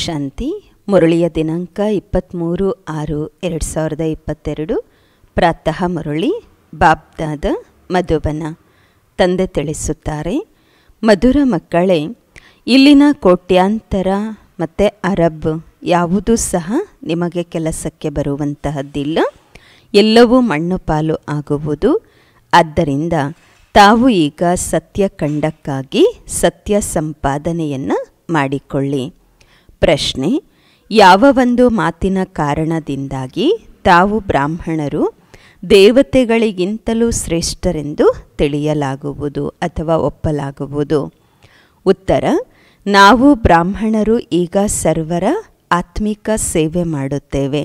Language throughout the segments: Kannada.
ಶಾಂತಿ ಮುರಳಿಯ ದಿನಾಂಕ ಇಪ್ಪತ್ತ್ಮೂರು ಆರು ಎರಡು ಸಾವಿರದ ಇಪ್ಪತ್ತೆರಡು ಪ್ರಾತಃ ಮುರಳಿ ಬಾಬ್ದಾದ ಮಧುಬನ ತಂದೆ ತಿಳಿಸುತ್ತಾರೆ ಮಧುರ ಮಕ್ಕಳೇ ಇಲ್ಲಿನ ಕೋಟ್ಯಾಂತರ ಮತ್ತು ಅರಬ್ ಯಾವುದೂ ಸಹ ನಿಮಗೆ ಕೆಲಸಕ್ಕೆ ಬರುವಂತಹದ್ದಿಲ್ಲ ಎಲ್ಲವೂ ಮಣ್ಣು ಪಾಲು ಆಗುವುದು ಆದ್ದರಿಂದ ತಾವು ಈಗ ಸತ್ಯ ಕಂಡಕ್ಕಾಗಿ ಸತ್ಯ ಸಂಪಾದನೆಯನ್ನು ಮಾಡಿಕೊಳ್ಳಿ ಪ್ರಶ್ನೆ ಯಾವ ಒಂದು ಮಾತಿನ ಕಾರಣದಿಂದಾಗಿ ತಾವು ಬ್ರಾಹ್ಮಣರು ದೇವತೆಗಳಿಗಿಂತಲೂ ಶ್ರೇಷ್ಠರೆಂದು ತಿಳಿಯಲಾಗುವುದು ಅಥವಾ ಒಪ್ಪಲಾಗುವುದು ಉತ್ತರ ನಾವು ಬ್ರಾಹ್ಮಣರು ಈಗ ಸರ್ವರ ಆತ್ಮಿಕ ಸೇವೆ ಮಾಡುತ್ತೇವೆ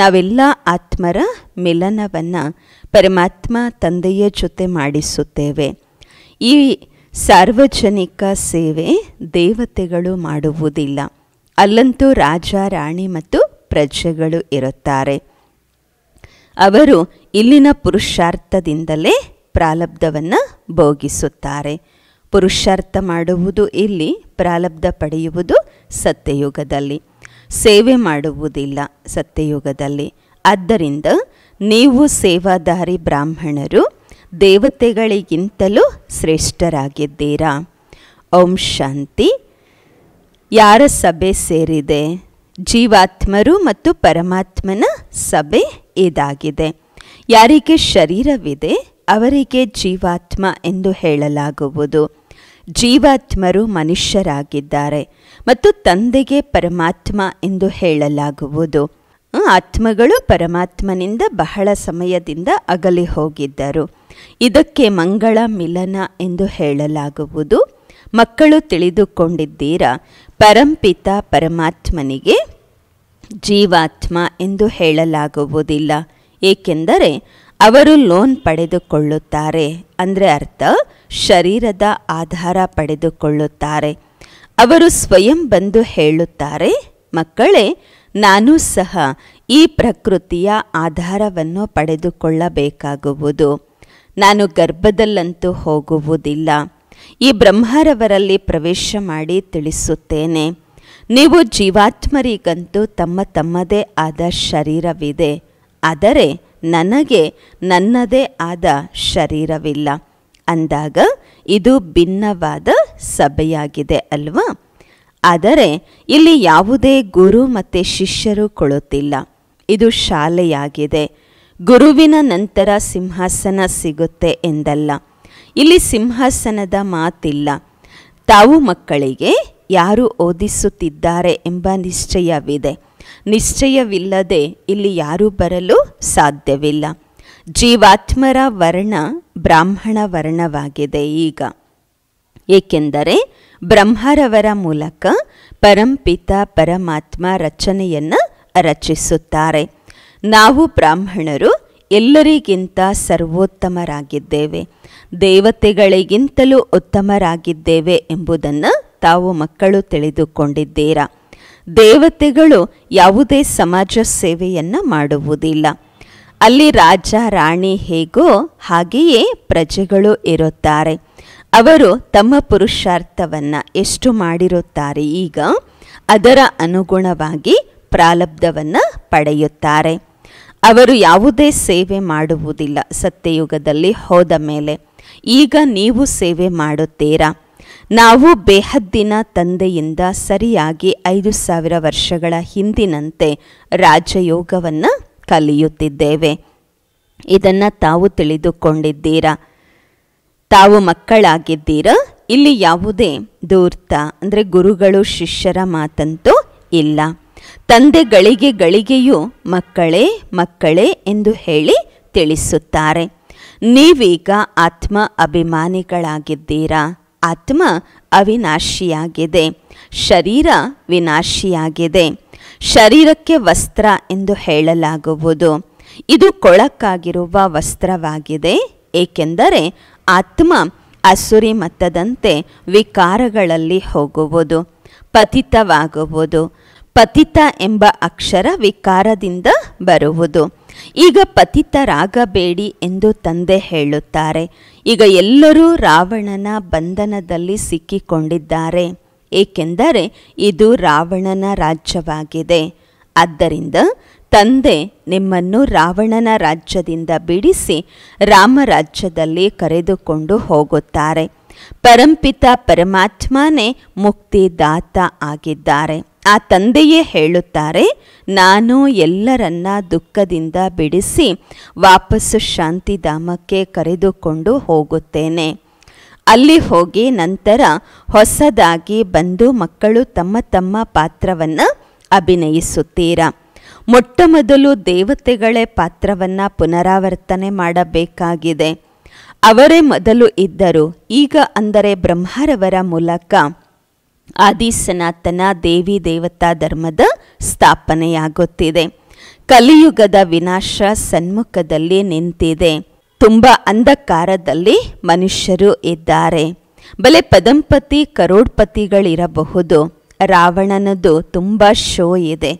ನಾವೆಲ್ಲ ಆತ್ಮರ ಮಿಲನವನ್ನು ಪರಮಾತ್ಮ ತಂದೆಯ ಜೊತೆ ಮಾಡಿಸುತ್ತೇವೆ ಈ ಸಾರ್ವಜನಿಕ ಸೇವೆ ದೇವತೆಗಳು ಮಾಡುವುದಿಲ್ಲ ಅಲ್ಲಂತೂ ರಾಜ ರಾಣಿ ಮತ್ತು ಪ್ರಜೆಗಳು ಇರುತ್ತಾರೆ ಅವರು ಇಲ್ಲಿನ ಪುರುಷಾರ್ಥದಿಂದಲೇ ಪ್ರಾಲಬ್ಧವನ್ನು ಭೋಗಿಸುತ್ತಾರೆ ಪುರುಷಾರ್ಥ ಮಾಡುವುದು ಇಲ್ಲಿ ಪ್ರಾಲಬ್ಧ ಪಡೆಯುವುದು ಸತ್ಯಯುಗದಲ್ಲಿ ಸೇವೆ ಮಾಡುವುದಿಲ್ಲ ಸತ್ಯಯುಗದಲ್ಲಿ ಆದ್ದರಿಂದ ನೀವು ಸೇವಾದಾರಿ ಬ್ರಾಹ್ಮಣರು ದೇವತೆಗಳಿಗಿಂತಲೂ ಶ್ರೇಷ್ಠರಾಗಿದ್ದೀರಾ ಓಂ ಶಾಂತಿ ಯಾರ ಸಭೆ ಸೇರಿದೆ ಜೀವಾತ್ಮರು ಮತ್ತು ಪರಮಾತ್ಮನ ಸಭೆ ಇದಾಗಿದೆ ಯಾರಿಗೆ ಶರೀರವಿದೆ ಅವರಿಗೆ ಜೀವಾತ್ಮ ಎಂದು ಹೇಳಲಾಗುವುದು ಜೀವಾತ್ಮರು ಮನುಷ್ಯರಾಗಿದ್ದಾರೆ ಮತ್ತು ತಂದೆಗೆ ಪರಮಾತ್ಮ ಎಂದು ಹೇಳಲಾಗುವುದು ಆತ್ಮಗಳು ಪರಮಾತ್ಮನಿಂದ ಬಹಳ ಸಮಯದಿಂದ ಅಗಲಿ ಹೋಗಿದ್ದರು ಇದಕ್ಕೆ ಮಂಗಳ ಮಿಲನ ಎಂದು ಹೇಳಲಾಗುವುದು ಮಕ್ಕಳು ತಿಳಿದುಕೊಂಡಿದ್ದೀರಾ ಪರಂಪಿತ ಪರಮಾತ್ಮನಿಗೆ ಜೀವಾತ್ಮ ಎಂದು ಹೇಳಲಾಗುವುದಿಲ್ಲ ಏಕೆಂದರೆ ಅವರು ಲೋನ್ ಪಡೆದುಕೊಳ್ಳುತ್ತಾರೆ ಅಂದರೆ ಅರ್ಥ ಶರೀರದ ಆಧಾರ ಪಡೆದುಕೊಳ್ಳುತ್ತಾರೆ ಅವರು ಸ್ವಯಂ ಬಂದು ಹೇಳುತ್ತಾರೆ ಮಕ್ಕಳೇ ನಾನು ಸಹ ಈ ಪ್ರಕೃತಿಯ ಆಧಾರವನ್ನು ಪಡೆದುಕೊಳ್ಳಬೇಕಾಗುವುದು ನಾನು ಗರ್ಭದಲ್ಲಂತೂ ಹೋಗುವುದಿಲ್ಲ ಈ ಬ್ರಹ್ಮರವರಲ್ಲಿ ಪ್ರವೇಶ ಮಾಡಿ ತಿಳಿಸುತ್ತೇನೆ ನೀವು ಜೀವಾತ್ಮರಿಗಂತೂ ತಮ್ಮ ತಮ್ಮದೇ ಆದ ಶರೀರವಿದೆ ಆದರೆ ನನಗೆ ನನ್ನದೇ ಆದ ಶರೀರವಿಲ್ಲ ಅಂದಾಗ ಇದು ಭಿನ್ನವಾದ ಸಭೆಯಾಗಿದೆ ಅಲ್ವಾ ಆದರೆ ಇಲ್ಲಿ ಯಾವುದೇ ಗುರು ಮತ್ತು ಶಿಷ್ಯರು ಕೊಳುತ್ತಿಲ್ಲ ಇದು ಶಾಲೆಯಾಗಿದೆ ಗುರುವಿನ ನಂತರ ಸಿಂಹಾಸನ ಸಿಗುತ್ತೆ ಎಂದಲ್ಲ ಇಲ್ಲಿ ಸಿಂಹಾಸನದ ಮಾತಿಲ್ಲ ತಾವು ಮಕ್ಕಳಿಗೆ ಯಾರು ಓದಿಸುತ್ತಿದ್ದಾರೆ ಎಂಬ ನಿಶ್ಚಯವಿದೆ ನಿಶ್ಚಯವಿಲ್ಲದೆ ಇಲ್ಲಿ ಯಾರೂ ಬರಲು ಸಾಧ್ಯವಿಲ್ಲ ಜೀವಾತ್ಮರ ವರ್ಣ ಬ್ರಾಹ್ಮಣ ವರ್ಣವಾಗಿದೆ ಈಗ ಏಕೆಂದರೆ ಬ್ರಹ್ಮರವರ ಮೂಲಕ ಪರಂಪಿತ ಪರಮಾತ್ಮ ರಚನೆಯನ್ನು ರಚಿಸುತ್ತಾರೆ ನಾವು ಬ್ರಾಹ್ಮಣರು ಎಲ್ಲರಿಗಿಂತ ಸರ್ವೋತ್ತಮರಾಗಿದ್ದೇವೆ ದೇವತೆಗಳಿಗಿಂತಲೂ ಉತ್ತಮರಾಗಿದ್ದೇವೆ ಎಂಬುದನ್ನು ತಾವು ಮಕ್ಕಳು ತಿಳಿದುಕೊಂಡಿದ್ದೀರಾ ದೇವತೆಗಳು ಯಾವುದೇ ಸಮಾಜ ಸೇವೆಯನ್ನು ಮಾಡುವುದಿಲ್ಲ ಅಲ್ಲಿ ರಾಜ ರಾಣಿ ಹೇಗೋ ಹಾಗೆಯೇ ಪ್ರಜೆಗಳು ಇರುತ್ತಾರೆ ಅವರು ತಮ್ಮ ಪುರುಷಾರ್ಥವನ್ನು ಎಷ್ಟು ಮಾಡಿರುತ್ತಾರೆ ಈಗ ಅದರ ಅನುಗುಣವಾಗಿ ಪ್ರಾಲಬ್ಧವನ್ನು ಪಡೆಯುತ್ತಾರೆ ಅವರು ಯಾವುದೇ ಸೇವೆ ಮಾಡುವುದಿಲ್ಲ ಸತ್ಯಯುಗದಲ್ಲಿ ಹೋದ ಮೇಲೆ ಈಗ ನೀವು ಸೇವೆ ಮಾಡುತ್ತೀರಾ ನಾವು ಬೇಹದ್ದಿನ ತಂದೆಯಿಂದ ಸರಿಯಾಗಿ ಐದು ಸಾವಿರ ವರ್ಷಗಳ ಹಿಂದಿನಂತೆ ರಾಜಯೋಗವನ್ನು ಕಲಿಯುತ್ತಿದ್ದೇವೆ ಇದನ್ನು ತಾವು ತಿಳಿದುಕೊಂಡಿದ್ದೀರಾ ತಾವು ಮಕ್ಕಳಾಗಿದ್ದೀರಾ ಇಲ್ಲಿ ಯಾವುದೇ ದೂರ್ತ ಅಂದರೆ ಗುರುಗಳು ಶಿಷ್ಯರ ಮಾತಂತೂ ಇಲ್ಲ ತಂದೆ ಗಳಿಗೆ ಗಳಿಗೆಯೂ ಮಕ್ಕಳೇ ಮಕ್ಕಳೇ ಎಂದು ಹೇಳಿ ತಿಳಿಸುತ್ತಾರೆ ನೀವೀಗ ಆತ್ಮ ಅಭಿಮಾನಿಗಳಾಗಿದ್ದೀರಾ ಆತ್ಮ ಅವಿನಾಶಿಯಾಗಿದೆ ಶರೀರ ವಿನಾಶಿಯಾಗಿದೆ ಶರೀರಕ್ಕೆ ವಸ್ತ್ರ ಎಂದು ಹೇಳಲಾಗುವುದು ಇದು ಕೊಳಕಾಗಿರುವ ವಸ್ತ್ರವಾಗಿದೆ ಏಕೆಂದರೆ ಆತ್ಮ ಅಸುರಿ ಮತ್ತದಂತೆ ವಿಕಾರಗಳಲ್ಲಿ ಹೋಗುವುದು ಪತಿತವಾಗುವುದು ಪತಿತ ಎಂಬ ಅಕ್ಷರ ವಿಕಾರದಿಂದ ಬರುವುದು ಈಗ ಪತಿತರಾಗಬೇಡಿ ಎಂದು ತಂದೆ ಹೇಳುತ್ತಾರೆ ಈಗ ಎಲ್ಲರೂ ರಾವಣನ ಬಂಧನದಲ್ಲಿ ಸಿಕ್ಕಿಕೊಂಡಿದ್ದಾರೆ ಏಕೆಂದರೆ ಇದು ರಾವಣನ ರಾಜ್ಯವಾಗಿದೆ ಆದ್ದರಿಂದ ತಂದೆ ನಿಮ್ಮನ್ನು ರಾವಣನ ರಾಜ್ಯದಿಂದ ಬಿಡಿಸಿ ರಾಮರಾಜ್ಯದಲ್ಲಿ ಕರೆದುಕೊಂಡು ಹೋಗುತ್ತಾರೆ ಪರಂಪಿತ ಪರಮಾತ್ಮನೇ ಮುಕ್ತಿದಾತ ಆಗಿದ್ದಾರೆ ಆ ತಂದೆಯೇ ಹೇಳುತ್ತಾರೆ ನಾನು ಎಲ್ಲರನ್ನ ದುಃಖದಿಂದ ಬಿಡಿಸಿ ವಾಪಸ್ಸು ಶಾಂತಿಧಾಮಕ್ಕೆ ಕರೆದುಕೊಂಡು ಹೋಗುತ್ತೇನೆ ಅಲ್ಲಿ ಹೋಗಿ ನಂತರ ಹೊಸದಾಗಿ ಬಂದು ಮಕ್ಕಳು ತಮ್ಮ ತಮ್ಮ ಪಾತ್ರವನ್ನು ಅಭಿನಯಿಸುತ್ತೀರಾ ಮೊಟ್ಟ ಮೊದಲು ದೇವತೆಗಳೇ ಪಾತ್ರವನ್ನು ಪುನರಾವರ್ತನೆ ಮಾಡಬೇಕಾಗಿದೆ ಅವರೇ ಮೊದಲು ಇದ್ದರು ಈಗ ಅಂದರೆ ಬ್ರಹ್ಮರವರ ಮೂಲಕ ಆದಿ ಸನಾತನ ದೇವಿ ದೇವತಾ ಧರ್ಮದ ಸ್ಥಾಪನೆಯಾಗುತ್ತಿದೆ ಕಲಿಯುಗದ ವಿನಾಶ ಸನ್ಮುಖದಲ್ಲಿ ನಿಂತಿದೆ ತುಂಬ ಅಂಧಕಾರದಲ್ಲಿ ಮನುಷ್ಯರು ಇದ್ದಾರೆ ಬಲೆ ಪದಂಪತಿ ಕರೋಡ್ಪತಿಗಳಿರಬಹುದು ರಾವಣನದು ತುಂಬ ಶೋ ಇದೆ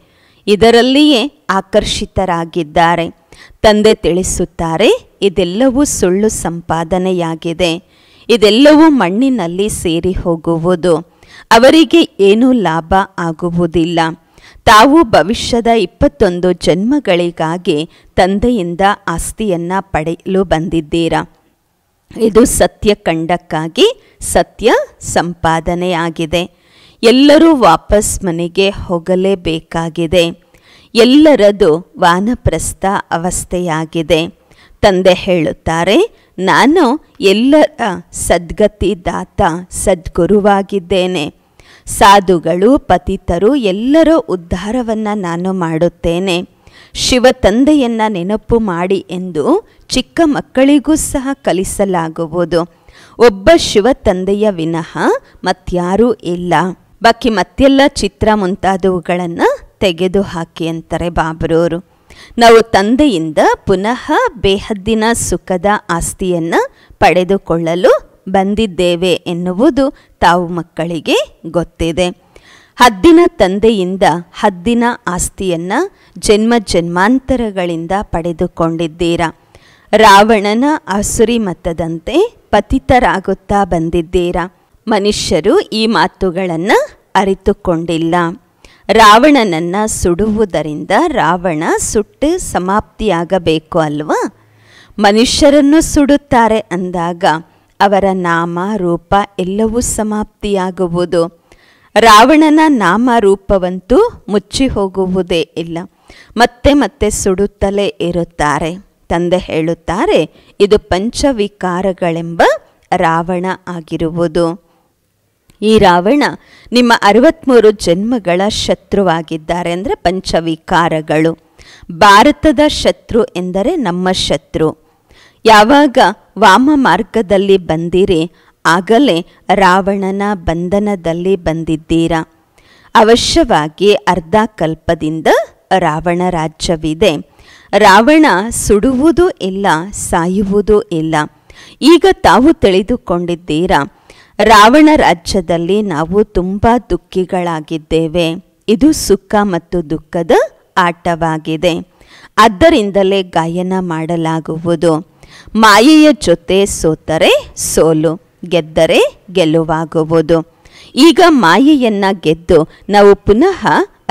ಇದರಲ್ಲಿಯೇ ಆಕರ್ಷಿತರಾಗಿದ್ದಾರೆ ತಂದೆ ತಿಳಿಸುತ್ತಾರೆ ಇದೆಲ್ಲವೂ ಸುಳ್ಳು ಸಂಪಾದನೆಯಾಗಿದೆ ಇದೆಲ್ಲವೂ ಮಣ್ಣಿನಲ್ಲಿ ಸೇರಿ ಹೋಗುವುದು ಅವರಿಗೆ ಏನೂ ಲಾಭ ಆಗುವುದಿಲ್ಲ ತಾವು ಭವಿಷ್ಯದ ಇಪ್ಪತ್ತೊಂದು ಜನ್ಮಗಳಿಗಾಗಿ ತಂದೆಯಿಂದ ಆಸ್ತಿಯನ್ನು ಪಡೆಯಲು ಬಂದಿದ್ದೀರಾ ಇದು ಸತ್ಯ ಕಂಡಕ್ಕಾಗಿ ಸತ್ಯ ಸಂಪಾದನೆಯಾಗಿದೆ ಎಲ್ಲರೂ ವಾಪಸ್ ಮನೆಗೆ ಹೋಗಲೇಬೇಕಾಗಿದೆ ಎಲ್ಲರದು ವಾನಪ್ರಸ್ಥ ಅವಸ್ಥೆಯಾಗಿದೆ ತಂದೆ ಹೇಳುತ್ತಾರೆ ನಾನು ಎಲ್ಲರ ಸದ್ಗತಿದಾತ ಸದ್ಗುರುವಾಗಿದ್ದೇನೆ ಸಾಧುಗಳು ಪತಿತರು ಎಲ್ಲರ ಉದ್ಧಾರವನ್ನು ನಾನು ಮಾಡುತ್ತೇನೆ ಶಿವ ತಂದೆಯನ್ನು ನೆನಪು ಮಾಡಿ ಎಂದು ಚಿಕ್ಕ ಮಕ್ಕಳಿಗೂ ಸಹ ಕಲಿಸಲಾಗುವುದು ಒಬ್ಬ ಶಿವ ತಂದೆಯ ವಿನಃ ಮತ್ಯಾರೂ ಇಲ್ಲ ಬಾಕಿ ಮತ್ತೆಲ್ಲ ಚಿತ್ರ ಮುಂತಾದವುಗಳನ್ನು ತೆಗೆದುಹಾಕಿ ಅಂತಾರೆ ಬಾಬರೂರು ನಾವು ತಂದೆಯಿಂದ ಪುನಃ ಬೇಹದ್ದಿನ ಸುಖದ ಆಸ್ತಿಯನ್ನು ಪಡೆದುಕೊಳ್ಳಲು ಬಂದಿದ್ದೇವೆ ಎನ್ನುವುದು ತಾವು ಮಕ್ಕಳಿಗೆ ಗೊತ್ತಿದೆ ಹದ್ದಿನ ತಂದೆಯಿಂದ ಹದ್ದಿನ ಆಸ್ತಿಯನ್ನು ಜನ್ಮ ಜನ್ಮಾಂತರಗಳಿಂದ ಪಡೆದುಕೊಂಡಿದ್ದೀರಾ ರಾವಣನ ಅಸುರಿ ಮತದಂತೆ ಪತಿತರಾಗುತ್ತಾ ಬಂದಿದ್ದೀರಾ ಮನುಷ್ಯರು ಈ ಮಾತುಗಳನ್ನು ಅರಿತುಕೊಂಡಿಲ್ಲ ರಾವಣನನ್ನು ಸುಡುವುದರಿಂದ ರಾವಣ ಸುಟ್ಟು ಸಮಾಪ್ತಿಯಾಗಬೇಕು ಅಲ್ವಾ ಮನುಷ್ಯರನ್ನು ಸುಡುತ್ತಾರೆ ಅಂದಾಗ ಅವರ ನಾಮ ರೂಪ ಎಲ್ಲವೂ ಸಮಾಪ್ತಿಯಾಗುವುದು ರಾವಣನ ನಾಮ ರೂಪವಂತೂ ಮುಚ್ಚಿ ಹೋಗುವುದೇ ಇಲ್ಲ ಮತ್ತೆ ಮತ್ತೆ ಸುಡುತ್ತಲೇ ಇರುತ್ತಾರೆ ತಂದೆ ಹೇಳುತ್ತಾರೆ ಇದು ಪಂಚವಿಕಾರಗಳೆಂಬ ರಾವಣ ಆಗಿರುವುದು ಈ ರಾವಣ ನಿಮ್ಮ ಅರವತ್ತ್ಮೂರು ಜನ್ಮಗಳ ಶತ್ರುವಾಗಿದ್ದಾರೆ ಅಂದರೆ ಪಂಚವಿಕಾರಗಳು ಭಾರತದ ಶತ್ರು ಎಂದರೆ ನಮ್ಮ ಶತ್ರು ಯಾವಾಗ ವಾಮ ಮಾರ್ಗದಲ್ಲಿ ಬಂದಿರಿ ಆಗಲೇ ರಾವಣನ ಬಂಧನದಲ್ಲಿ ಬಂದಿದ್ದೀರಾ ಅವಶ್ಯವಾಗಿ ಅರ್ಧ ಕಲ್ಪದಿಂದ ರಾವಣ ರಾಜ್ಯವಿದೆ ರಾವಣ ಸುಡುವುದೂ ಇಲ್ಲ ಸಾಯುವುದೂ ಇಲ್ಲ ಈಗ ತಾವು ತಿಳಿದುಕೊಂಡಿದ್ದೀರಾ ರಾವಣ ರಾಜ್ಯದಲ್ಲಿ ನಾವು ತುಂಬ ದುಃಖಿಗಳಾಗಿದ್ದೇವೆ ಇದು ಸುಖ ಮತ್ತು ದುಃಖದ ಆಟವಾಗಿದೆ ಆದ್ದರಿಂದಲೇ ಗಾಯನ ಮಾಡಲಾಗುವುದು ಮಾಯೆಯ ಜೊತೆ ಸೋತರೆ ಸೋಲು ಗೆದ್ದರೆ ಗೆಲುವಾಗುವುದು ಈಗ ಮಾಯೆಯನ್ನು ಗೆದ್ದು ನಾವು ಪುನಃ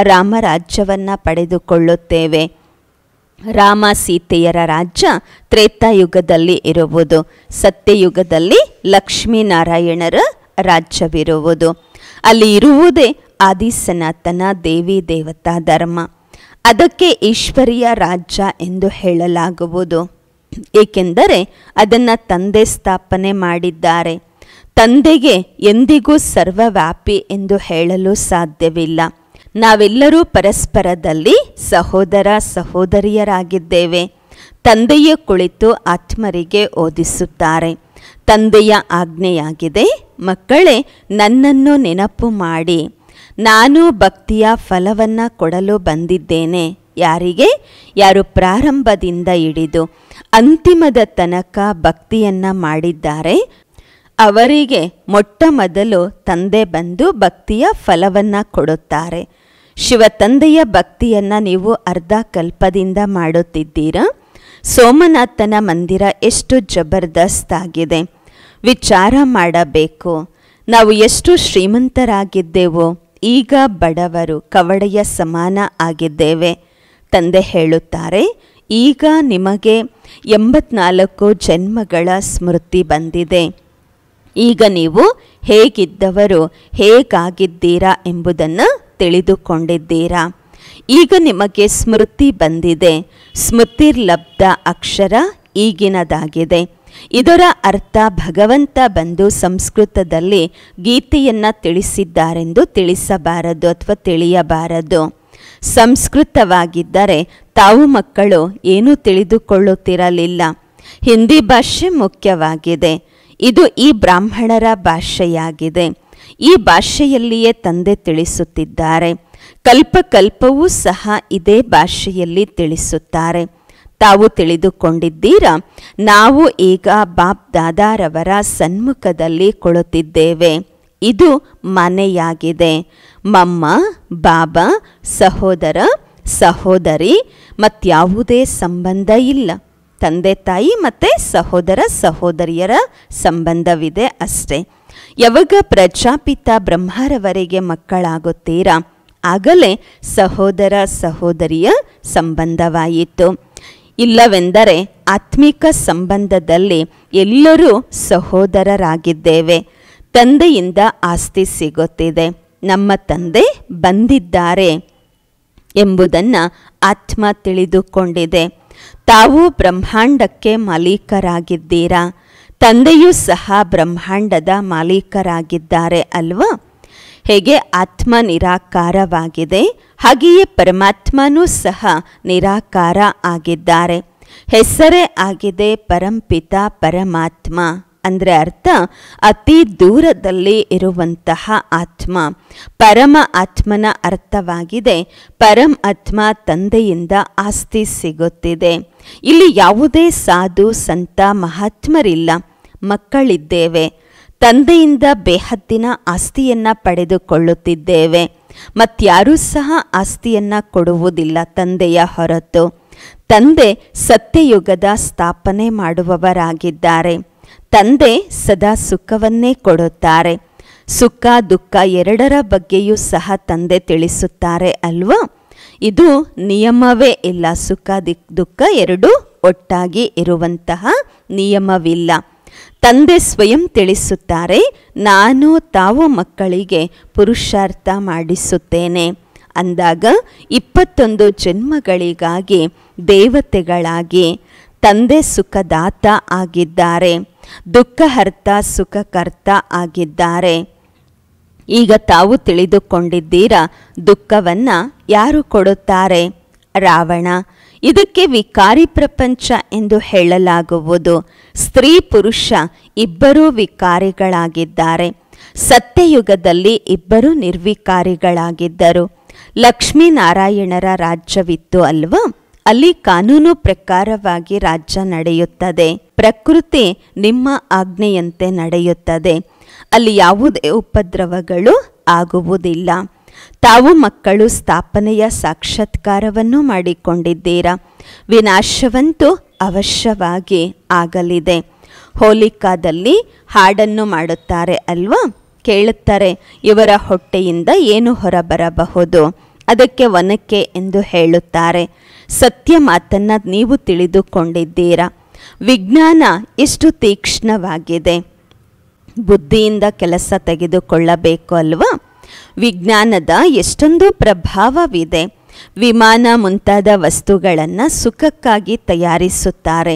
ರಾಮರಾಜ್ಯವನ್ನು ಪಡೆದುಕೊಳ್ಳುತ್ತೇವೆ ರಾಮ ಸೀತೆಯರ ರಾಜ್ಯ ತ್ರೇತಾಯುಗದಲ್ಲಿ ಇರುವುದು ಸತ್ಯಯುಗದಲ್ಲಿ ಲಕ್ಷ್ಮೀನಾರಾಯಣರ ರಾಜ್ಯವಿರುವುದು ಅಲ್ಲಿ ಇರುವುದೇ ಸನಾತನ ದೇವಿ ದೇವತಾ ಧರ್ಮ ಅದಕ್ಕೆ ಈಶ್ವರಿಯ ರಾಜ್ಯ ಎಂದು ಹೇಳಲಾಗುವುದು ಏಕೆಂದರೆ ಅದನ್ನು ತಂದೆ ಸ್ಥಾಪನೆ ಮಾಡಿದ್ದಾರೆ ತಂದೆಗೆ ಎಂದಿಗೂ ಸರ್ವವ್ಯಾಪಿ ಎಂದು ಹೇಳಲು ಸಾಧ್ಯವಿಲ್ಲ ನಾವೆಲ್ಲರೂ ಪರಸ್ಪರದಲ್ಲಿ ಸಹೋದರ ಸಹೋದರಿಯರಾಗಿದ್ದೇವೆ ತಂದೆಯ ಕುಳಿತು ಆತ್ಮರಿಗೆ ಓದಿಸುತ್ತಾರೆ ತಂದೆಯ ಆಜ್ಞೆಯಾಗಿದೆ ಮಕ್ಕಳೇ ನನ್ನನ್ನು ನೆನಪು ಮಾಡಿ ನಾನು ಭಕ್ತಿಯ ಫಲವನ್ನು ಕೊಡಲು ಬಂದಿದ್ದೇನೆ ಯಾರಿಗೆ ಯಾರು ಪ್ರಾರಂಭದಿಂದ ಹಿಡಿದು ಅಂತಿಮದ ತನಕ ಭಕ್ತಿಯನ್ನ ಮಾಡಿದ್ದಾರೆ ಅವರಿಗೆ ಮೊಟ್ಟ ಮೊದಲು ತಂದೆ ಬಂದು ಭಕ್ತಿಯ ಫಲವನ್ನ ಕೊಡುತ್ತಾರೆ ಶಿವತಂದೆಯ ಭಕ್ತಿಯನ್ನ ನೀವು ಅರ್ಧ ಕಲ್ಪದಿಂದ ಮಾಡುತ್ತಿದ್ದೀರಾ ಸೋಮನಾಥನ ಮಂದಿರ ಎಷ್ಟು ಜಬರ್ದಸ್ತ್ ಆಗಿದೆ ವಿಚಾರ ಮಾಡಬೇಕು ನಾವು ಎಷ್ಟು ಶ್ರೀಮಂತರಾಗಿದ್ದೆವೋ ಈಗ ಬಡವರು ಕವಡೆಯ ಸಮಾನ ಆಗಿದ್ದೇವೆ ತಂದೆ ಹೇಳುತ್ತಾರೆ ಈಗ ನಿಮಗೆ ಎಂಬತ್ನಾಲ್ಕು ಜನ್ಮಗಳ ಸ್ಮೃತಿ ಬಂದಿದೆ ಈಗ ನೀವು ಹೇಗಿದ್ದವರು ಹೇಗಾಗಿದ್ದೀರಾ ಎಂಬುದನ್ನು ತಿಳಿದುಕೊಂಡಿದ್ದೀರಾ ಈಗ ನಿಮಗೆ ಸ್ಮೃತಿ ಬಂದಿದೆ ಸ್ಮೃತಿರ್ಲಬ್ಧ ಅಕ್ಷರ ಈಗಿನದಾಗಿದೆ ಇದರ ಅರ್ಥ ಭಗವಂತ ಬಂದು ಸಂಸ್ಕೃತದಲ್ಲಿ ಗೀತೆಯನ್ನು ತಿಳಿಸಿದ್ದಾರೆಂದು ತಿಳಿಸಬಾರದು ಅಥವಾ ತಿಳಿಯಬಾರದು ಸಂಸ್ಕೃತವಾಗಿದ್ದರೆ ತಾವು ಮಕ್ಕಳು ಏನೂ ತಿಳಿದುಕೊಳ್ಳುತ್ತಿರಲಿಲ್ಲ ಹಿಂದಿ ಭಾಷೆ ಮುಖ್ಯವಾಗಿದೆ ಇದು ಈ ಬ್ರಾಹ್ಮಣರ ಭಾಷೆಯಾಗಿದೆ ಈ ಭಾಷೆಯಲ್ಲಿಯೇ ತಂದೆ ತಿಳಿಸುತ್ತಿದ್ದಾರೆ ಕಲ್ಪಕಲ್ಪವೂ ಸಹ ಇದೇ ಭಾಷೆಯಲ್ಲಿ ತಿಳಿಸುತ್ತಾರೆ ತಾವು ತಿಳಿದುಕೊಂಡಿದ್ದೀರಾ ನಾವು ಈಗ ಬಾಬ್ ದಾದಾರವರ ಸನ್ಮುಖದಲ್ಲಿ ಕೊಳುತ್ತಿದ್ದೇವೆ ಇದು ಮನೆಯಾಗಿದೆ ಮಮ್ಮ ಬಾಬಾ ಸಹೋದರ ಸಹೋದರಿ ಮತ್ಯಾವುದೇ ಸಂಬಂಧ ಇಲ್ಲ ತಂದೆ ತಾಯಿ ಮತ್ತು ಸಹೋದರ ಸಹೋದರಿಯರ ಸಂಬಂಧವಿದೆ ಅಷ್ಟೇ ಯಾವಾಗ ಪ್ರಜಾಪಿತ ಬ್ರಹ್ಮರವರೆಗೆ ಮಕ್ಕಳಾಗುತ್ತೀರಾ ಆಗಲೇ ಸಹೋದರ ಸಹೋದರಿಯ ಸಂಬಂಧವಾಯಿತು ಇಲ್ಲವೆಂದರೆ ಆತ್ಮಿಕ ಸಂಬಂಧದಲ್ಲಿ ಎಲ್ಲರೂ ಸಹೋದರರಾಗಿದ್ದೇವೆ ತಂದೆಯಿಂದ ಆಸ್ತಿ ಸಿಗುತ್ತಿದೆ ನಮ್ಮ ತಂದೆ ಬಂದಿದ್ದಾರೆ ಎಂಬುದನ್ನು ಆತ್ಮ ತಿಳಿದುಕೊಂಡಿದೆ ತಾವು ಬ್ರಹ್ಮಾಂಡಕ್ಕೆ ಮಾಲೀಕರಾಗಿದ್ದೀರಾ ತಂದೆಯೂ ಸಹ ಬ್ರಹ್ಮಾಂಡದ ಮಾಲೀಕರಾಗಿದ್ದಾರೆ ಅಲ್ವಾ ಹೇಗೆ ಆತ್ಮ ನಿರಾಕಾರವಾಗಿದೆ ಹಾಗೆಯೇ ಪರಮಾತ್ಮನೂ ಸಹ ನಿರಾಕಾರ ಆಗಿದ್ದಾರೆ ಹೆಸರೇ ಆಗಿದೆ ಪರಂಪಿತ ಪರಮಾತ್ಮ ಅಂದರೆ ಅರ್ಥ ಅತಿ ದೂರದಲ್ಲಿ ಇರುವಂತಹ ಆತ್ಮ ಪರಮ ಆತ್ಮನ ಅರ್ಥವಾಗಿದೆ ಪರಮ ಆತ್ಮ ತಂದೆಯಿಂದ ಆಸ್ತಿ ಸಿಗುತ್ತಿದೆ ಇಲ್ಲಿ ಯಾವುದೇ ಸಾಧು ಸಂತ ಮಹಾತ್ಮರಿಲ್ಲ ಮಕ್ಕಳಿದ್ದೇವೆ ತಂದೆಯಿಂದ ಬೇಹದ್ದಿನ ಆಸ್ತಿಯನ್ನು ಪಡೆದುಕೊಳ್ಳುತ್ತಿದ್ದೇವೆ ಮತ್ತಾರೂ ಸಹ ಆಸ್ತಿಯನ್ನು ಕೊಡುವುದಿಲ್ಲ ತಂದೆಯ ಹೊರತು ತಂದೆ ಸತ್ಯಯುಗದ ಸ್ಥಾಪನೆ ಮಾಡುವವರಾಗಿದ್ದಾರೆ ತಂದೆ ಸದಾ ಸುಖವನ್ನೇ ಕೊಡುತ್ತಾರೆ ಸುಖ ದುಃಖ ಎರಡರ ಬಗ್ಗೆಯೂ ಸಹ ತಂದೆ ತಿಳಿಸುತ್ತಾರೆ ಅಲ್ವಾ ಇದು ನಿಯಮವೇ ಇಲ್ಲ ಸುಖ ದಿಕ್ ದುಃಖ ಎರಡೂ ಒಟ್ಟಾಗಿ ಇರುವಂತಹ ನಿಯಮವಿಲ್ಲ ತಂದೆ ಸ್ವಯಂ ತಿಳಿಸುತ್ತಾರೆ ನಾನು ತಾವು ಮಕ್ಕಳಿಗೆ ಪುರುಷಾರ್ಥ ಮಾಡಿಸುತ್ತೇನೆ ಅಂದಾಗ ಇಪ್ಪತ್ತೊಂದು ಜನ್ಮಗಳಿಗಾಗಿ ದೇವತೆಗಳಾಗಿ ತಂದೆ ಸುಖದಾತ ಆಗಿದ್ದಾರೆ ದುಃಖಹರ್ತ ಸುಖಕರ್ತ ಆಗಿದ್ದಾರೆ ಈಗ ತಾವು ತಿಳಿದುಕೊಂಡಿದ್ದೀರಾ ದುಃಖವನ್ನ ಯಾರು ಕೊಡುತ್ತಾರೆ ರಾವಣ ಇದಕ್ಕೆ ವಿಕಾರಿ ಪ್ರಪಂಚ ಎಂದು ಹೇಳಲಾಗುವುದು ಸ್ತ್ರೀ ಪುರುಷ ಇಬ್ಬರೂ ವಿಕಾರಿಗಳಾಗಿದ್ದಾರೆ ಸತ್ಯಯುಗದಲ್ಲಿ ಇಬ್ಬರೂ ನಿರ್ವಿಕಾರಿಗಳಾಗಿದ್ದರು ಲಕ್ಷ್ಮೀನಾರಾಯಣರ ರಾಜ್ಯವಿತ್ತು ಅಲ್ವಾ ಅಲ್ಲಿ ಕಾನೂನು ಪ್ರಕಾರವಾಗಿ ರಾಜ್ಯ ನಡೆಯುತ್ತದೆ ಪ್ರಕೃತಿ ನಿಮ್ಮ ಆಜ್ಞೆಯಂತೆ ನಡೆಯುತ್ತದೆ ಅಲ್ಲಿ ಯಾವುದೇ ಉಪದ್ರವಗಳು ಆಗುವುದಿಲ್ಲ ತಾವು ಮಕ್ಕಳು ಸ್ಥಾಪನೆಯ ಸಾಕ್ಷಾತ್ಕಾರವನ್ನು ಮಾಡಿಕೊಂಡಿದ್ದೀರಾ ವಿನಾಶವಂತೂ ಅವಶ್ಯವಾಗಿ ಆಗಲಿದೆ ಹೋಲಿಕಾದಲ್ಲಿ ಹಾಡನ್ನು ಮಾಡುತ್ತಾರೆ ಅಲ್ವಾ ಕೇಳುತ್ತಾರೆ ಇವರ ಹೊಟ್ಟೆಯಿಂದ ಏನು ಹೊರಬರಬಹುದು ಅದಕ್ಕೆ ಒನಕೆ ಎಂದು ಹೇಳುತ್ತಾರೆ ಸತ್ಯ ಮಾತನ್ನು ನೀವು ತಿಳಿದುಕೊಂಡಿದ್ದೀರಾ ವಿಜ್ಞಾನ ಎಷ್ಟು ತೀಕ್ಷ್ಣವಾಗಿದೆ ಬುದ್ಧಿಯಿಂದ ಕೆಲಸ ತೆಗೆದುಕೊಳ್ಳಬೇಕು ಅಲ್ವಾ ವಿಜ್ಞಾನದ ಎಷ್ಟೊಂದು ಪ್ರಭಾವವಿದೆ ವಿಮಾನ ಮುಂತಾದ ವಸ್ತುಗಳನ್ನು ಸುಖಕ್ಕಾಗಿ ತಯಾರಿಸುತ್ತಾರೆ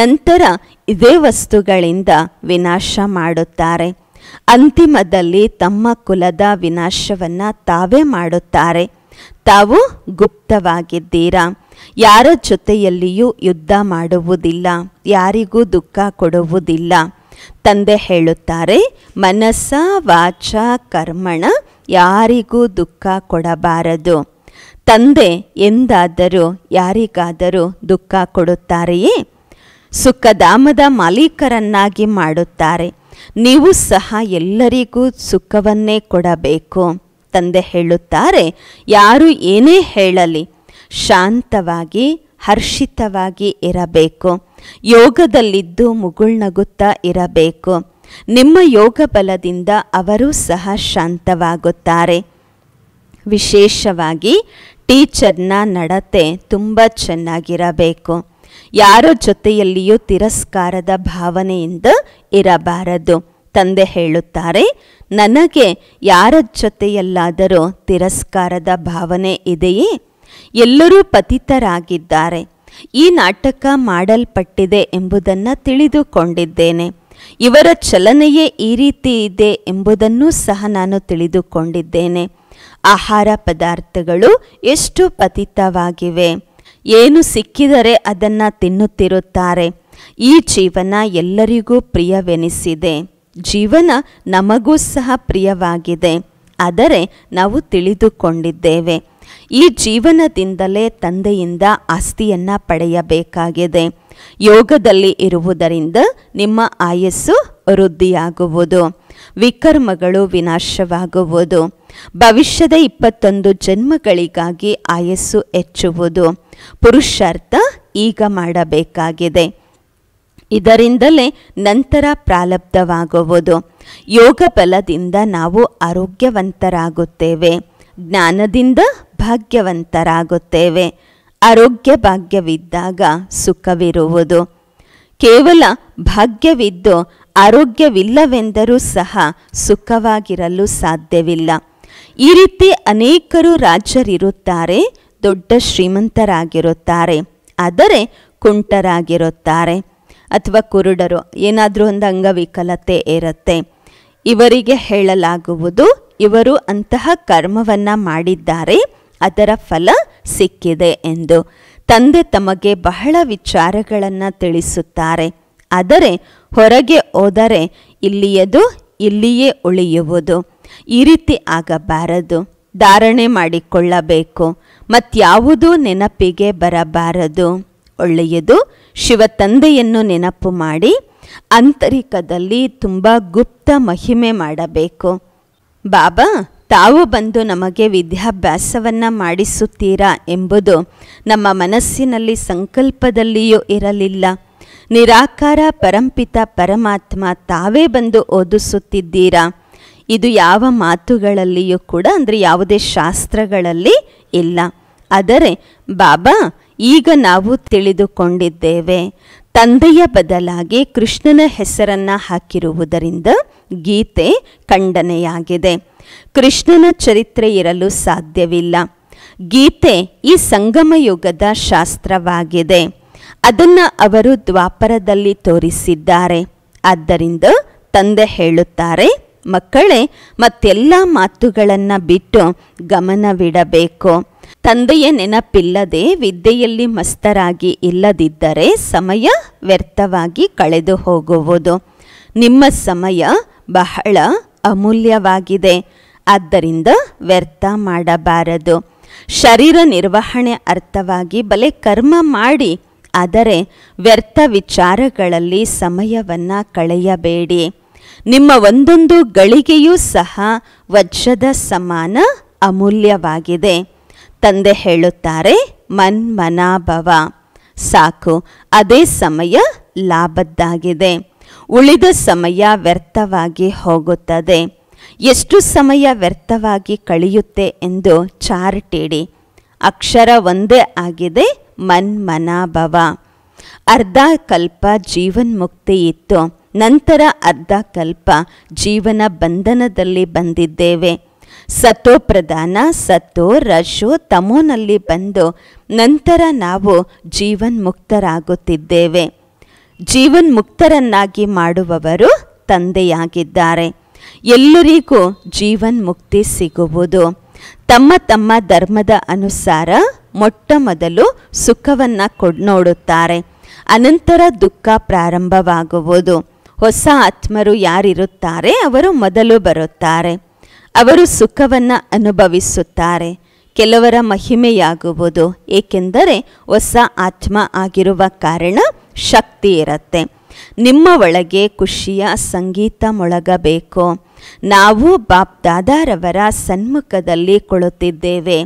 ನಂತರ ಇದೇ ವಸ್ತುಗಳಿಂದ ವಿನಾಶ ಮಾಡುತ್ತಾರೆ ಅಂತಿಮದಲ್ಲಿ ತಮ್ಮ ಕುಲದ ವಿನಾಶವನ್ನು ತಾವೇ ಮಾಡುತ್ತಾರೆ ತಾವು ಗುಪ್ತವಾಗಿದ್ದೀರಾ ಯಾರ ಜೊತೆಯಲ್ಲಿಯೂ ಯುದ್ಧ ಮಾಡುವುದಿಲ್ಲ ಯಾರಿಗೂ ದುಃಖ ಕೊಡುವುದಿಲ್ಲ ತಂದೆ ಹೇಳುತ್ತಾರೆ ಮನಸ್ಸ ವಾಚ ಕರ್ಮಣ ಯಾರಿಗೂ ದುಃಖ ಕೊಡಬಾರದು ತಂದೆ ಎಂದಾದರೂ ಯಾರಿಗಾದರೂ ದುಃಖ ಕೊಡುತ್ತಾರೆಯೇ ಸುಖಧಾಮದ ಮಾಲೀಕರನ್ನಾಗಿ ಮಾಡುತ್ತಾರೆ ನೀವು ಸಹ ಎಲ್ಲರಿಗೂ ಸುಖವನ್ನೇ ಕೊಡಬೇಕು ತಂದೆ ಹೇಳುತ್ತಾರೆ ಯಾರು ಏನೇ ಹೇಳಲಿ ಶಾಂತವಾಗಿ ಹರ್ಷಿತವಾಗಿ ಇರಬೇಕು ಯೋಗದಲ್ಲಿದ್ದು ಮುಗುಳ್ನಗುತ್ತಾ ಇರಬೇಕು ನಿಮ್ಮ ಯೋಗ ಬಲದಿಂದ ಅವರು ಸಹ ಶಾಂತವಾಗುತ್ತಾರೆ ವಿಶೇಷವಾಗಿ ಟೀಚರ್ನ ನಡತೆ ತುಂಬ ಚೆನ್ನಾಗಿರಬೇಕು ಯಾರ ಜೊತೆಯಲ್ಲಿಯೂ ತಿರಸ್ಕಾರದ ಭಾವನೆಯಿಂದ ಇರಬಾರದು ತಂದೆ ಹೇಳುತ್ತಾರೆ ನನಗೆ ಯಾರ ಜೊತೆಯಲ್ಲಾದರೂ ತಿರಸ್ಕಾರದ ಭಾವನೆ ಇದೆಯೇ ಎಲ್ಲರೂ ಪತಿತರಾಗಿದ್ದಾರೆ ಈ ನಾಟಕ ಮಾಡಲ್ಪಟ್ಟಿದೆ ಎಂಬುದನ್ನು ತಿಳಿದುಕೊಂಡಿದ್ದೇನೆ ಇವರ ಚಲನೆಯೇ ಈ ರೀತಿ ಇದೆ ಎಂಬುದನ್ನೂ ಸಹ ನಾನು ತಿಳಿದುಕೊಂಡಿದ್ದೇನೆ ಆಹಾರ ಪದಾರ್ಥಗಳು ಎಷ್ಟು ಪತಿತವಾಗಿವೆ ಏನು ಸಿಕ್ಕಿದರೆ ಅದನ್ನು ತಿನ್ನುತ್ತಿರುತ್ತಾರೆ ಈ ಜೀವನ ಎಲ್ಲರಿಗೂ ಪ್ರಿಯವೆನಿಸಿದೆ ಜೀವನ ನಮಗೂ ಸಹ ಪ್ರಿಯವಾಗಿದೆ ಆದರೆ ನಾವು ತಿಳಿದುಕೊಂಡಿದ್ದೇವೆ ಈ ಜೀವನದಿಂದಲೇ ತಂದೆಯಿಂದ ಆಸ್ತಿಯನ್ನು ಪಡೆಯಬೇಕಾಗಿದೆ ಯೋಗದಲ್ಲಿ ಇರುವುದರಿಂದ ನಿಮ್ಮ ಆಯಸ್ಸು ವೃದ್ಧಿಯಾಗುವುದು ವಿಕರ್ಮಗಳು ವಿನಾಶವಾಗುವುದು ಭವಿಷ್ಯದ ಇಪ್ಪತ್ತೊಂದು ಜನ್ಮಗಳಿಗಾಗಿ ಆಯಸ್ಸು ಹೆಚ್ಚುವುದು ಪುರುಷಾರ್ಥ ಈಗ ಮಾಡಬೇಕಾಗಿದೆ ಇದರಿಂದಲೇ ನಂತರ ಪ್ರಾಲಬ್ಧವಾಗುವುದು ಯೋಗ ಬಲದಿಂದ ನಾವು ಆರೋಗ್ಯವಂತರಾಗುತ್ತೇವೆ ಜ್ಞಾನದಿಂದ ಭಾಗ್ಯವಂತರಾಗುತ್ತೇವೆ ಆರೋಗ್ಯ ಭಾಗ್ಯವಿದ್ದಾಗ ಸುಖವಿರುವುದು ಕೇವಲ ಭಾಗ್ಯವಿದ್ದು ಆರೋಗ್ಯವಿಲ್ಲವೆಂದರೂ ಸಹ ಸುಖವಾಗಿರಲು ಸಾಧ್ಯವಿಲ್ಲ ಈ ರೀತಿ ಅನೇಕರು ರಾಜರಿರುತ್ತಾರೆ ದೊಡ್ಡ ಶ್ರೀಮಂತರಾಗಿರುತ್ತಾರೆ ಆದರೆ ಕುಂಟರಾಗಿರುತ್ತಾರೆ ಅಥವಾ ಕುರುಡರು ಏನಾದರೂ ಒಂದು ಅಂಗವಿಕಲತೆ ಇರುತ್ತೆ ಇವರಿಗೆ ಹೇಳಲಾಗುವುದು ಇವರು ಅಂತಹ ಕರ್ಮವನ್ನು ಮಾಡಿದ್ದಾರೆ ಅದರ ಫಲ ಸಿಕ್ಕಿದೆ ಎಂದು ತಂದೆ ತಮಗೆ ಬಹಳ ವಿಚಾರಗಳನ್ನು ತಿಳಿಸುತ್ತಾರೆ ಆದರೆ ಹೊರಗೆ ಹೋದರೆ ಇಲ್ಲಿಯದು ಇಲ್ಲಿಯೇ ಉಳಿಯುವುದು ಈ ರೀತಿ ಆಗಬಾರದು ಧಾರಣೆ ಮಾಡಿಕೊಳ್ಳಬೇಕು ಮತ್ಯಾವುದೂ ನೆನಪಿಗೆ ಬರಬಾರದು ಒಳ್ಳೆಯದು ಶಿವ ತಂದೆಯನ್ನು ನೆನಪು ಮಾಡಿ ಆಂತರಿಕದಲ್ಲಿ ತುಂಬ ಗುಪ್ತ ಮಹಿಮೆ ಮಾಡಬೇಕು ಬಾಬಾ ತಾವು ಬಂದು ನಮಗೆ ವಿದ್ಯಾಭ್ಯಾಸವನ್ನು ಮಾಡಿಸುತ್ತೀರಾ ಎಂಬುದು ನಮ್ಮ ಮನಸ್ಸಿನಲ್ಲಿ ಸಂಕಲ್ಪದಲ್ಲಿಯೂ ಇರಲಿಲ್ಲ ನಿರಾಕಾರ ಪರಂಪಿತ ಪರಮಾತ್ಮ ತಾವೇ ಬಂದು ಓದಿಸುತ್ತಿದ್ದೀರಾ ಇದು ಯಾವ ಮಾತುಗಳಲ್ಲಿಯೂ ಕೂಡ ಅಂದರೆ ಯಾವುದೇ ಶಾಸ್ತ್ರಗಳಲ್ಲಿ ಇಲ್ಲ ಆದರೆ ಬಾಬಾ ಈಗ ನಾವು ತಿಳಿದುಕೊಂಡಿದ್ದೇವೆ ತಂದೆಯ ಬದಲಾಗಿ ಕೃಷ್ಣನ ಹೆಸರನ್ನು ಹಾಕಿರುವುದರಿಂದ ಗೀತೆ ಖಂಡನೆಯಾಗಿದೆ ಕೃಷ್ಣನ ಚರಿತ್ರೆ ಇರಲು ಸಾಧ್ಯವಿಲ್ಲ ಗೀತೆ ಈ ಸಂಗಮಯುಗದ ಶಾಸ್ತ್ರವಾಗಿದೆ ಅದನ್ನು ಅವರು ದ್ವಾಪರದಲ್ಲಿ ತೋರಿಸಿದ್ದಾರೆ ಆದ್ದರಿಂದ ತಂದೆ ಹೇಳುತ್ತಾರೆ ಮಕ್ಕಳೇ ಮತ್ತೆಲ್ಲ ಮಾತುಗಳನ್ನು ಬಿಟ್ಟು ಗಮನವಿಡಬೇಕು ತಂದೆಯ ನೆನಪಿಲ್ಲದೆ ವಿದ್ಯೆಯಲ್ಲಿ ಮಸ್ತರಾಗಿ ಇಲ್ಲದಿದ್ದರೆ ಸಮಯ ವ್ಯರ್ಥವಾಗಿ ಕಳೆದು ಹೋಗುವುದು ನಿಮ್ಮ ಸಮಯ ಬಹಳ ಅಮೂಲ್ಯವಾಗಿದೆ ಆದ್ದರಿಂದ ವ್ಯರ್ಥ ಮಾಡಬಾರದು ಶರೀರ ನಿರ್ವಹಣೆ ಅರ್ಥವಾಗಿ ಬಲೆ ಕರ್ಮ ಮಾಡಿ ಆದರೆ ವ್ಯರ್ಥ ವಿಚಾರಗಳಲ್ಲಿ ಸಮಯವನ್ನು ಕಳೆಯಬೇಡಿ ನಿಮ್ಮ ಒಂದೊಂದು ಗಳಿಗೆಯೂ ಸಹ ವಜ್ರದ ಸಮಾನ ಅಮೂಲ್ಯವಾಗಿದೆ ತಂದೆ ಹೇಳುತ್ತಾರೆ ಮನಾಭವ ಸಾಕು ಅದೇ ಸಮಯ ಲಾಭದ್ದಾಗಿದೆ ಉಳಿದ ಸಮಯ ವ್ಯರ್ಥವಾಗಿ ಹೋಗುತ್ತದೆ ಎಷ್ಟು ಸಮಯ ವ್ಯರ್ಥವಾಗಿ ಕಳೆಯುತ್ತೆ ಎಂದು ಚಾರ್ಟಿಡಿ ಅಕ್ಷರ ಒಂದೇ ಆಗಿದೆ ಮನ್ಮನಾಭವ ಅರ್ಧ ಕಲ್ಪ ಜೀವನ್ಮುಕ್ತಿ ಇತ್ತು ನಂತರ ಅರ್ಧ ಕಲ್ಪ ಜೀವನ ಬಂಧನದಲ್ಲಿ ಬಂದಿದ್ದೇವೆ ಸತ್ತೋ ಪ್ರಧಾನ ಸತ್ತೋ ರಶು ತಮೋನಲ್ಲಿ ಬಂದು ನಂತರ ನಾವು ಜೀವನ್ಮುಕ್ತರಾಗುತ್ತಿದ್ದೇವೆ ಜೀವನ್ಮುಕ್ತರನ್ನಾಗಿ ಮಾಡುವವರು ತಂದೆಯಾಗಿದ್ದಾರೆ ಎಲ್ಲರಿಗೂ ಜೀವನ್ಮುಕ್ತಿ ಸಿಗುವುದು ತಮ್ಮ ತಮ್ಮ ಧರ್ಮದ ಅನುಸಾರ ಮೊಟ್ಟ ಮೊದಲು ಸುಖವನ್ನು ಕೊಡ್ ನೋಡುತ್ತಾರೆ ಅನಂತರ ದುಃಖ ಪ್ರಾರಂಭವಾಗುವುದು ಹೊಸ ಆತ್ಮರು ಯಾರಿರುತ್ತಾರೆ ಅವರು ಮೊದಲು ಬರುತ್ತಾರೆ ಅವರು ಸುಖವನ್ನು ಅನುಭವಿಸುತ್ತಾರೆ ಕೆಲವರ ಮಹಿಮೆಯಾಗುವುದು ಏಕೆಂದರೆ ಹೊಸ ಆತ್ಮ ಆಗಿರುವ ಕಾರಣ ಶಕ್ತಿ ಇರುತ್ತೆ ನಿಮ್ಮ ಒಳಗೆ ಖುಷಿಯ ಸಂಗೀತ ಮೊಳಗಬೇಕು ನಾವು ಬಾಪ್ ದಾದಾರವರ ಸನ್ಮುಖದಲ್ಲಿ ಕೊಳುತ್ತಿದ್ದೇವೆ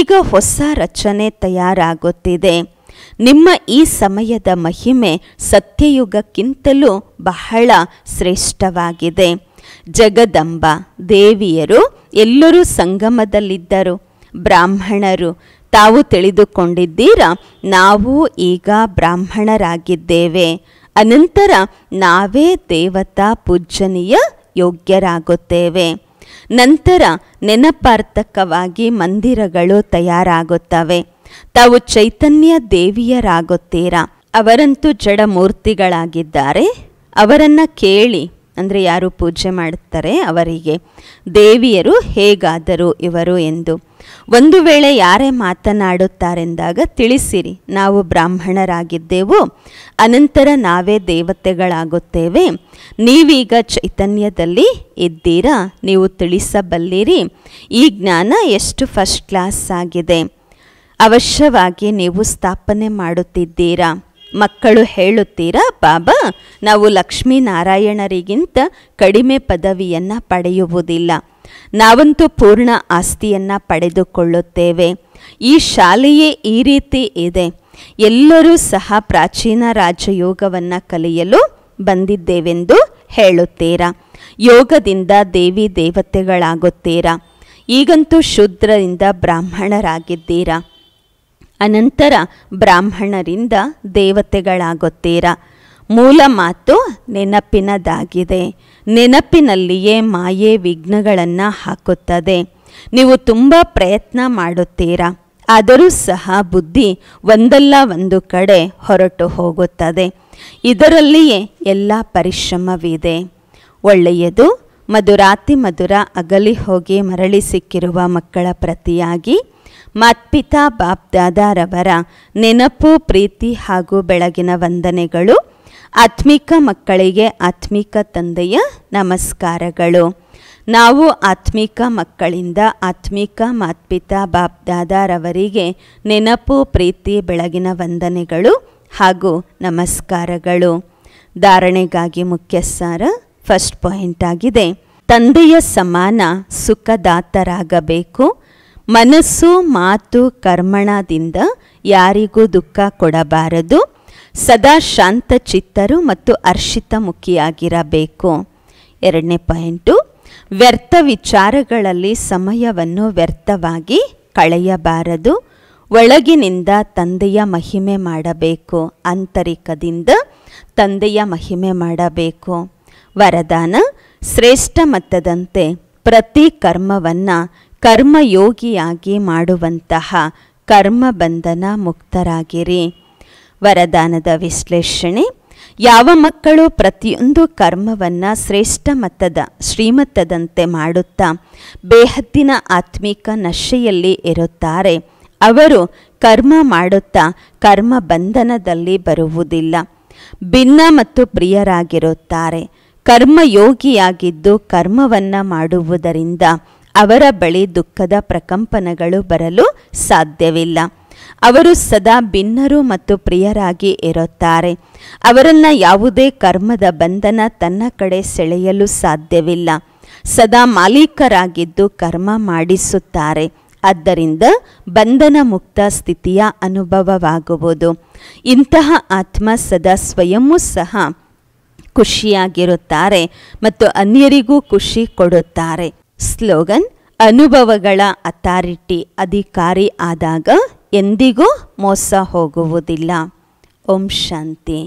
ಈಗ ಹೊಸ ರಚನೆ ತಯಾರಾಗುತ್ತಿದೆ ನಿಮ್ಮ ಈ ಸಮಯದ ಮಹಿಮೆ ಸತ್ಯಯುಗಕ್ಕಿಂತಲೂ ಬಹಳ ಶ್ರೇಷ್ಠವಾಗಿದೆ ಜಗದಂಬ ದೇವಿಯರು ಎಲ್ಲರೂ ಸಂಗಮದಲ್ಲಿದ್ದರು ಬ್ರಾಹ್ಮಣರು ತಾವು ತಿಳಿದುಕೊಂಡಿದ್ದೀರಾ ನಾವು ಈಗ ಬ್ರಾಹ್ಮಣರಾಗಿದ್ದೇವೆ ಅನಂತರ ನಾವೇ ದೇವತಾ ಪೂಜನೀಯ ಯೋಗ್ಯರಾಗುತ್ತೇವೆ ನಂತರ ನೆನಪಾರ್ಥಕವಾಗಿ ಮಂದಿರಗಳು ತಯಾರಾಗುತ್ತವೆ ತಾವು ಚೈತನ್ಯ ದೇವಿಯರಾಗುತ್ತೀರಾ ಅವರಂತೂ ಜಡ ಮೂರ್ತಿಗಳಾಗಿದ್ದಾರೆ ಅವರನ್ನು ಕೇಳಿ ಅಂದರೆ ಯಾರು ಪೂಜೆ ಮಾಡುತ್ತಾರೆ ಅವರಿಗೆ ದೇವಿಯರು ಹೇಗಾದರು ಇವರು ಎಂದು ಒಂದು ವೇಳೆ ಯಾರೇ ಮಾತನಾಡುತ್ತಾರೆಂದಾಗ ತಿಳಿಸಿರಿ ನಾವು ಬ್ರಾಹ್ಮಣರಾಗಿದ್ದೆವು ಅನಂತರ ನಾವೇ ದೇವತೆಗಳಾಗುತ್ತೇವೆ ನೀವೀಗ ಚೈತನ್ಯದಲ್ಲಿ ಇದ್ದೀರಾ ನೀವು ತಿಳಿಸಬಲ್ಲಿರಿ ಈ ಜ್ಞಾನ ಎಷ್ಟು ಫಸ್ಟ್ ಕ್ಲಾಸ್ ಆಗಿದೆ ಅವಶ್ಯವಾಗಿ ನೀವು ಸ್ಥಾಪನೆ ಮಾಡುತ್ತಿದ್ದೀರಾ ಮಕ್ಕಳು ಹೇಳುತ್ತೀರಾ ಬಾಬಾ ನಾವು ಲಕ್ಷ್ಮೀನಾರಾಯಣರಿಗಿಂತ ಕಡಿಮೆ ಪದವಿಯನ್ನು ಪಡೆಯುವುದಿಲ್ಲ ನಾವಂತೂ ಪೂರ್ಣ ಆಸ್ತಿಯನ್ನು ಪಡೆದುಕೊಳ್ಳುತ್ತೇವೆ ಈ ಶಾಲೆಯೇ ಈ ರೀತಿ ಇದೆ ಎಲ್ಲರೂ ಸಹ ಪ್ರಾಚೀನ ರಾಜಯೋಗವನ್ನು ಕಲಿಯಲು ಬಂದಿದ್ದೇವೆಂದು ಹೇಳುತ್ತೀರಾ ಯೋಗದಿಂದ ದೇವಿ ದೇವತೆಗಳಾಗುತ್ತೀರಾ ಈಗಂತೂ ಶೂದ್ರರಿಂದ ಬ್ರಾಹ್ಮಣರಾಗಿದ್ದೀರಾ ಅನಂತರ ಬ್ರಾಹ್ಮಣರಿಂದ ದೇವತೆಗಳಾಗುತ್ತೀರಾ ಮೂಲ ಮಾತು ನೆನಪಿನದಾಗಿದೆ ನೆನಪಿನಲ್ಲಿಯೇ ಮಾಯೆ ವಿಘ್ನಗಳನ್ನು ಹಾಕುತ್ತದೆ ನೀವು ತುಂಬ ಪ್ರಯತ್ನ ಮಾಡುತ್ತೀರಾ ಆದರೂ ಸಹ ಬುದ್ಧಿ ಒಂದಲ್ಲ ಒಂದು ಕಡೆ ಹೊರಟು ಹೋಗುತ್ತದೆ ಇದರಲ್ಲಿಯೇ ಎಲ್ಲ ಪರಿಶ್ರಮವಿದೆ ಒಳ್ಳೆಯದು ಮಧುರಾತಿ ಮಧುರ ಅಗಲಿ ಹೋಗಿ ಮರಳಿ ಸಿಕ್ಕಿರುವ ಮಕ್ಕಳ ಪ್ರತಿಯಾಗಿ ಮತ್ಪಿತಾ ಬಾಬ್ದಾದಾರವರ ನೆನಪು ಪ್ರೀತಿ ಹಾಗೂ ಬೆಳಗಿನ ವಂದನೆಗಳು ಆತ್ಮಿಕ ಮಕ್ಕಳಿಗೆ ಆತ್ಮಿಕ ತಂದೆಯ ನಮಸ್ಕಾರಗಳು ನಾವು ಆತ್ಮಿಕ ಮಕ್ಕಳಿಂದ ಆತ್ಮಿಕ ಮಾತ್ಪಿತಾ ಬಾಬ್ದಾದಾರವರಿಗೆ ನೆನಪು ಪ್ರೀತಿ ಬೆಳಗಿನ ವಂದನೆಗಳು ಹಾಗೂ ನಮಸ್ಕಾರಗಳು ಧಾರಣೆಗಾಗಿ ಮುಖ್ಯಸಾರ ಫಸ್ಟ್ ಪಾಯಿಂಟ್ ಆಗಿದೆ ತಂದೆಯ ಸಮಾನ ಸುಖದಾತರಾಗಬೇಕು ಮನಸ್ಸು ಮಾತು ಕರ್ಮಣದಿಂದ ಯಾರಿಗೂ ದುಃಖ ಕೊಡಬಾರದು ಸದಾ ಶಾಂತ ಚಿತ್ತರು ಮತ್ತು ಅರ್ಷಿತ ಮುಖಿಯಾಗಿರಬೇಕು ಎರಡನೇ ಪಾಯಿಂಟು ವ್ಯರ್ಥ ವಿಚಾರಗಳಲ್ಲಿ ಸಮಯವನ್ನು ವ್ಯರ್ಥವಾಗಿ ಕಳೆಯಬಾರದು ಒಳಗಿನಿಂದ ತಂದೆಯ ಮಹಿಮೆ ಮಾಡಬೇಕು ಆಂತರಿಕದಿಂದ ತಂದೆಯ ಮಹಿಮೆ ಮಾಡಬೇಕು ವರದಾನ ಶ್ರೇಷ್ಠ ಮತ್ತದಂತೆ ಪ್ರತಿ ಕರ್ಮವನ್ನು ಕರ್ಮಯೋಗಿಯಾಗಿ ಮಾಡುವಂತಹ ಬಂಧನ ಮುಕ್ತರಾಗಿರಿ ವರದಾನದ ವಿಶ್ಲೇಷಣೆ ಯಾವ ಮಕ್ಕಳು ಪ್ರತಿಯೊಂದು ಕರ್ಮವನ್ನು ಶ್ರೇಷ್ಠ ಮತದ ಶ್ರೀಮತ್ತದಂತೆ ಮಾಡುತ್ತಾ ಬೇಹದ್ದಿನ ಆತ್ಮಿಕ ನಶೆಯಲ್ಲಿ ಇರುತ್ತಾರೆ ಅವರು ಕರ್ಮ ಮಾಡುತ್ತಾ ಕರ್ಮ ಬಂಧನದಲ್ಲಿ ಬರುವುದಿಲ್ಲ ಭಿನ್ನ ಮತ್ತು ಪ್ರಿಯರಾಗಿರುತ್ತಾರೆ ಕರ್ಮಯೋಗಿಯಾಗಿದ್ದು ಕರ್ಮವನ್ನು ಮಾಡುವುದರಿಂದ ಅವರ ಬಳಿ ದುಃಖದ ಪ್ರಕಂಪನಗಳು ಬರಲು ಸಾಧ್ಯವಿಲ್ಲ ಅವರು ಸದಾ ಭಿನ್ನರು ಮತ್ತು ಪ್ರಿಯರಾಗಿ ಇರುತ್ತಾರೆ ಅವರನ್ನು ಯಾವುದೇ ಕರ್ಮದ ಬಂಧನ ತನ್ನ ಕಡೆ ಸೆಳೆಯಲು ಸಾಧ್ಯವಿಲ್ಲ ಸದಾ ಮಾಲೀಕರಾಗಿದ್ದು ಕರ್ಮ ಮಾಡಿಸುತ್ತಾರೆ ಆದ್ದರಿಂದ ಬಂಧನ ಮುಕ್ತ ಸ್ಥಿತಿಯ ಅನುಭವವಾಗುವುದು ಇಂತಹ ಆತ್ಮ ಸದಾ ಸ್ವಯಂ ಸಹ ಖುಷಿಯಾಗಿರುತ್ತಾರೆ ಮತ್ತು ಅನ್ಯರಿಗೂ ಖುಷಿ ಕೊಡುತ್ತಾರೆ ಸ್ಲೋಗನ್ ಅನುಭವಗಳ ಅಥಾರಿಟಿ ಅಧಿಕಾರಿ ಆದಾಗ ಎಂದಿಗೂ ಮೋಸ ಹೋಗುವುದಿಲ್ಲ ಓಂ ಶಾಂತಿ